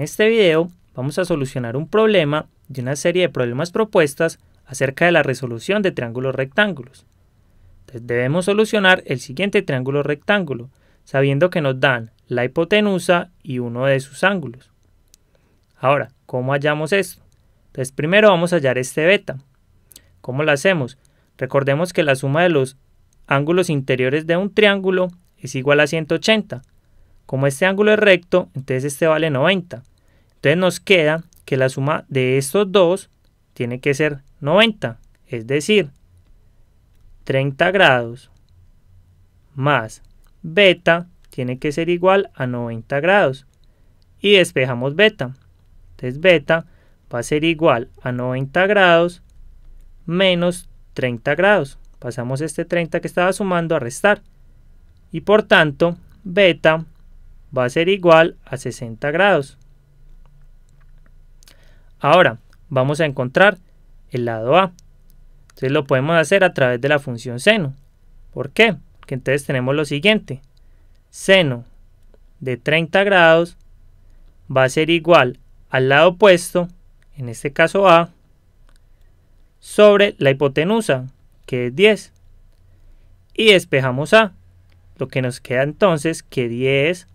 En este video vamos a solucionar un problema de una serie de problemas propuestas acerca de la resolución de triángulos rectángulos. debemos solucionar el siguiente triángulo rectángulo, sabiendo que nos dan la hipotenusa y uno de sus ángulos. Ahora, ¿cómo hallamos esto? Entonces primero vamos a hallar este beta. ¿Cómo lo hacemos? Recordemos que la suma de los ángulos interiores de un triángulo es igual a 180. Como este ángulo es recto, entonces este vale 90. Entonces nos queda que la suma de estos dos tiene que ser 90. Es decir, 30 grados más beta tiene que ser igual a 90 grados. Y despejamos beta. Entonces beta va a ser igual a 90 grados menos 30 grados. Pasamos este 30 que estaba sumando a restar. Y por tanto, beta va a ser igual a 60 grados. Ahora, vamos a encontrar el lado A. Entonces lo podemos hacer a través de la función seno. ¿Por qué? Porque entonces tenemos lo siguiente. Seno de 30 grados va a ser igual al lado opuesto, en este caso A, sobre la hipotenusa, que es 10. Y despejamos A, lo que nos queda entonces que 10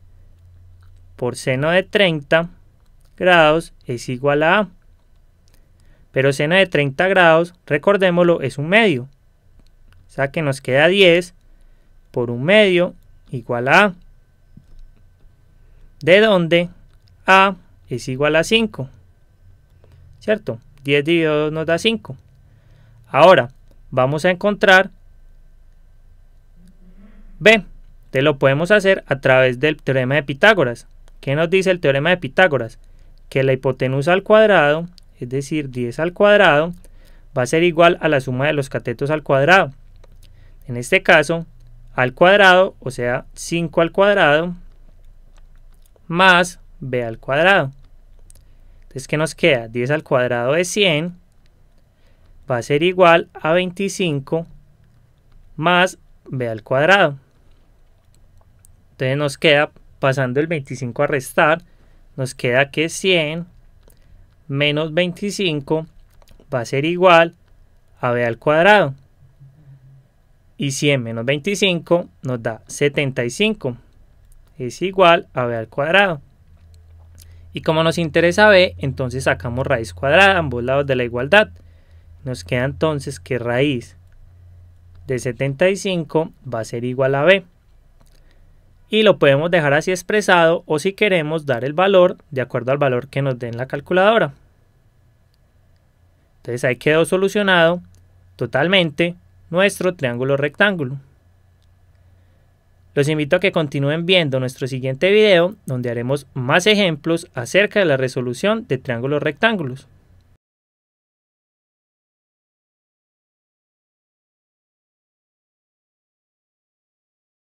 por seno de 30 grados es igual a A. Pero seno de 30 grados, recordémoslo, es un medio. O sea que nos queda 10 por un medio igual a A. De donde A es igual a 5. ¿Cierto? 10 dividido 2 nos da 5. Ahora, vamos a encontrar B. Te lo podemos hacer a través del teorema de Pitágoras. ¿Qué nos dice el teorema de Pitágoras? que la hipotenusa al cuadrado, es decir, 10 al cuadrado, va a ser igual a la suma de los catetos al cuadrado. En este caso, al cuadrado, o sea, 5 al cuadrado, más b al cuadrado. Entonces, ¿qué nos queda? 10 al cuadrado de 100 va a ser igual a 25 más b al cuadrado. Entonces nos queda, pasando el 25 a restar, nos queda que 100 menos 25 va a ser igual a b al cuadrado. Y 100 menos 25 nos da 75. Es igual a b al cuadrado. Y como nos interesa b, entonces sacamos raíz cuadrada, ambos lados de la igualdad. Nos queda entonces que raíz de 75 va a ser igual a b y lo podemos dejar así expresado o si queremos dar el valor de acuerdo al valor que nos dé en la calculadora. Entonces ahí quedó solucionado totalmente nuestro triángulo rectángulo. Los invito a que continúen viendo nuestro siguiente video donde haremos más ejemplos acerca de la resolución de triángulos rectángulos.